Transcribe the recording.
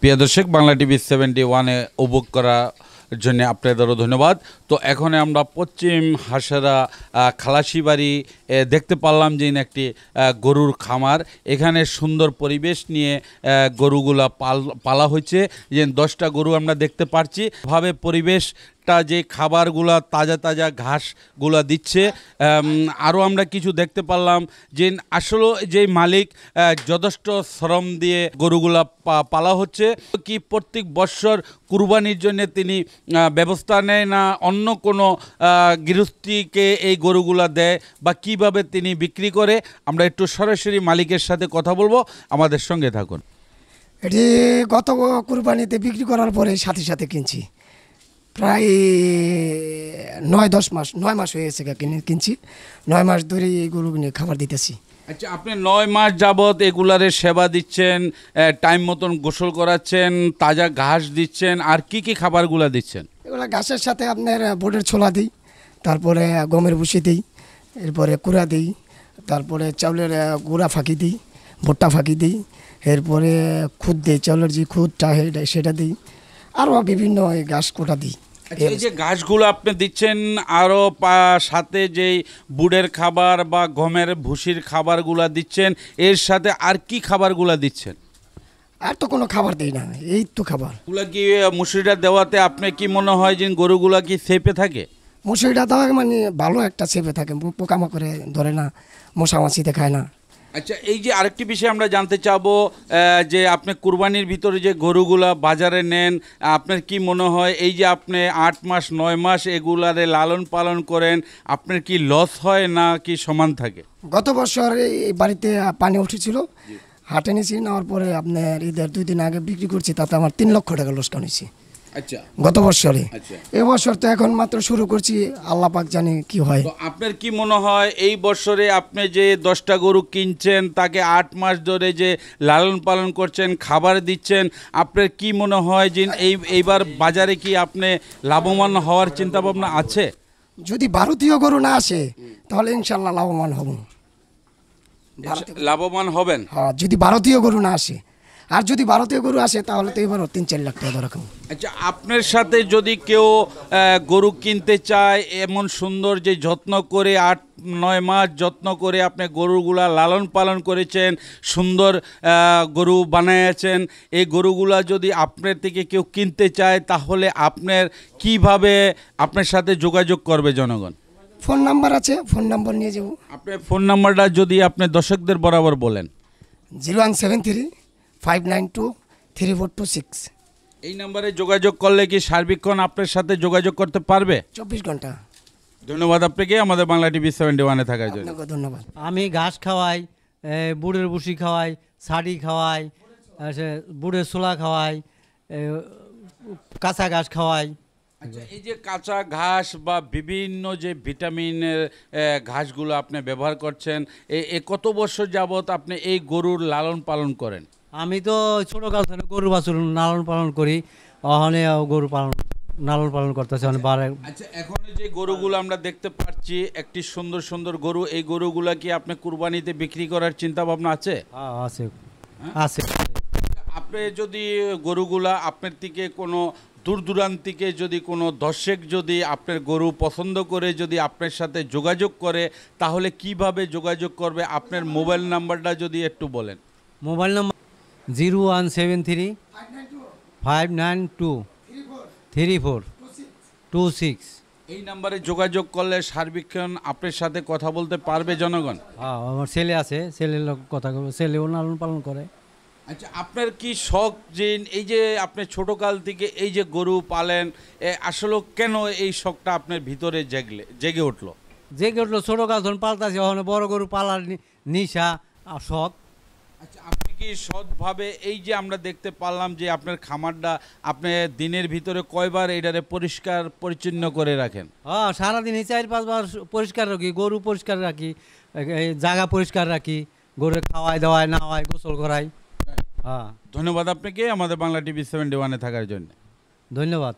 প্রিয় দর্শক Bangla TV seventy ওয়ানে উপভোগ করার জন্য আপনাদেরও ধন্যবাদ তো এখন আমরা পশ্চিম হাসারা খালাসিবাড়ি দেখতে পারলাম যে একটি গরুর খামার এখানে সুন্দর পরিবেশ নিয়ে গরুগুলা পাল পালা হয়েছে যে দশটা গরু আমরা দেখতে পারছি ভাবে পরিবেশ যে খাবারগুলা তাজা তাজা ঘাসগুলা দিচ্ছে আরও আমরা কিছু দেখতে পারলাম যে আসলে যে মালিক যথেষ্ট শ্রম দিয়ে গরুগুলা পালা হচ্ছে কি প্রত্যেক বৎসর কুরবানির জন্য তিনি ব্যবস্থা নেয় না অন্য কোনো গৃহস্থীকে এই গরুগুলা দেয় বা কি কিভাবে তিনি বিক্রি করে আমরা একটু সরাসরি মালিকের সাথে কথা বলবো আমাদের সঙ্গে থাকুন এটি গত কুরবানিতে বিক্রি করার পরে সাথে সাথে কিনছি প্রায় নয় দশ মাস নয় মাস হয়ে গেছে কিনছি নয় মাস ধরে গরু নিয়ে খাবার দিতেছি আচ্ছা আপনি নয় মাস যাবৎ এগুলারে সেবা দিচ্ছেন টাইম মতন গোসল করাচ্ছেন তাজা ঘাস দিচ্ছেন আর কি কি খাবারগুলো দিচ্ছেন এগুলো ঘাসের সাথে আপনার বোটের ছোলা দিই তারপরে গমের ভুষি দিই এরপরে কুড়া দিই তারপরে চাউলের গুঁড়া ফাঁকি দিই ভুট্টা ফাঁকি দিই এরপরে খুদ দিই চাউলের যে খুদটা সেটা দিই আরও বিভিন্ন ঘাস কোটা দিই আচ্ছা, এই যে ঘাসগুলো আপনি দিচ্ছেন আরও সাথে যেই বুড়ের খাবার বা গমের ভুসির খাবারগুলো দিচ্ছেন এর সাথে আর কি খাবারগুলো দিচ্ছেন আর তো কোনো খাবার দেই না এই তো খাবার গুলা কি মুসুরিটা দেওয়াতে আপনি কি মনে হয় যে গরুগুলা কি সেপে থাকে মশুরিটা তো মানে ভালো একটা সেফে থাকে পোকামাকড়ে ধরে না মশা মাছিতে খায় না আচ্ছা এই যে আরেকটি বিষয় আমরা জানতে চাব যে আপনি কুরবানির ভিতরে যে গরুগুলা বাজারে নেন আপনার কি মনে হয় এই যে আপনি আট মাস নয় মাস এগুলারে লালন পালন করেন আপনার কি লস হয় না কি সমান থাকে গত বছর এই বাড়িতে পানি উঠেছিল হাটে নিয়েছি নেওয়ার পরে আপনার ঈদের দুই দিন আগে বিক্রি করছি তাতে আমার তিন লক্ষ টাকা লোসকান নিয়েছি আচ্ছা। গত বছরে আচ্ছা। এবছর তো এখন মাত্র শুরু করছি আল্লাহ পাক জানি কি হয় আপনার কি মনে হয় এই বছরে আপনি যে দশটা গরু কিনছেন তাকে আট মাস ধরে যে লালন পালন করছেন খাবার দিচ্ছেন আপনার কি মনে হয় যে এই এইবার বাজারে কি আপনি লাভবান হওয়ার চিন্তা ভাবনা আছে যদি ভারতীয় গরু না আসে তাহলে ইনশাল্লাহ লাভবান হব লাভবান হবেন হ্যাঁ যদি ভারতীয় গরু না আসে আর যদি ভারতীয় গরু আসে তাহলে তো এবার তিন চার লাখ টাকা দরকার আচ্ছা আপনার সাথে যদি কেউ গরু কিনতে চায় এমন সুন্দর যে যত্ন করে আট নয় মাস যত্ন করে আপনি গরুগুলা লালন পালন করেছেন সুন্দর গরু বানাইয়াছেন এই গরুগুলা যদি আপনার থেকে কেউ কিনতে চায় তাহলে আপনার কিভাবে আপনার সাথে যোগাযোগ করবে জনগণ ফোন নাম্বার আছে ফোন নাম্বার নিয়ে যাব আপনার ফোন নাম্বারটা যদি আপনি দর্শকদের বরাবর বলেন zero one seven three five nine two three four two six এই নাম্বারে যোগাযোগ করলে কি সার্বিকক্ষণ আপনার সাথে যোগাযোগ করতে পারবে চব্বিশ ঘন্টা ধন্যবাদ আপনাকে আমাদের বাংলা টিভি সেভেন্টি ওয়ানে থাকার জন্য ধন্যবাদ আমি ঘাস খাওয়াই বুড়ের বুসি খাওয়াই শাড়ি খাওয়াই বুড়ের ছোলা খাওয়াই কাঁচা ঘাস খাওয়াই আচ্ছা, এই যে কাঁচা ঘাস বা বিভিন্ন যে ভিটামিনের ঘাসগুলো আপনি ব্যবহার করছেন এ কত বছর যাবত আপনি এই গরুর লালন পালন করেন আমি তো ছোটো থেকে গরু বাছুর লালন পালন করি ওখানে গরু পালন লালন পালন করতেছে আচ্ছা, আচ্ছা এখন যে গরুগুলো আমরা দেখতে পাচ্ছি একটি সুন্দর সুন্দর গরু এই গরুগুলা কি আপনি কুরবানিতে বিক্রি করার চিন্তা ভাবনা আছে হ্যাঁ, হ্যাঁ? আছে আছে আপনি যদি গরুগুলা আপনার থেকে কোনো দূর দূরান্তিকে যদি কোনো দর্শক যদি আপনার গরু পছন্দ করে যদি আপনার সাথে যোগাযোগ করে তাহলে কিভাবে যোগাযোগ করবে আপনার মোবাইল নাম্বারটা যদি একটু বলেন mobile number zero one seven three five nine two three four two six এই নাম্বারে যোগাযোগ করলে সার্বিক্ষণ আপনার সাথে কথা বলতে পারবে জনগণ হ্যাঁ, আমার ছেলে আছে ছেলের লোক কথা ছেলে লালন পালন করে আচ্ছা আপনার কি শখ যে এই যে আপনি ছোটোকাল থেকে এই যে গরু পালেন আসলে কেন এই শখটা আপনার ভিতরে জেগলে জেগে উঠল জেগে উঠলো ছোটকাল ধরুন পালতাছে ওখানে বড় গরু পালার নিশা শখ আচ্ছা কি সৎভাবে এই যে আমরা দেখতে পারলাম যে আপনার খামারটা আপনি দিনের ভিতরে কয়বার এটারে পরিষ্কার পরিচ্ছন্ন করে রাখেন হ্যাঁ এই চার পাঁচবার পরিষ্কার রাখি গরু পরিষ্কার রাখি জায়গা পরিষ্কার রাখি গরুর খাওয়াই দাওয়াই নাওয়াই গোসল করাই হ্যাঁ।, হ্যাঁ ধন্যবাদ আপনাকে আমাদের বাংলা টিভি সেভেন্টি ওয়ানে থাকার জন্য ধন্যবাদ